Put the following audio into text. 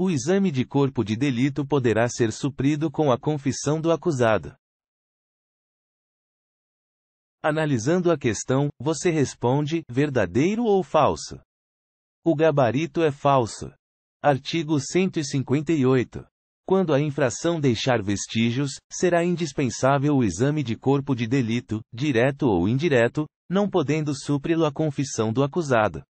O exame de corpo de delito poderá ser suprido com a confissão do acusado. Analisando a questão, você responde: verdadeiro ou falso? O gabarito é falso. Artigo 158. Quando a infração deixar vestígios, será indispensável o exame de corpo de delito, direto ou indireto, não podendo supri-lo a confissão do acusado.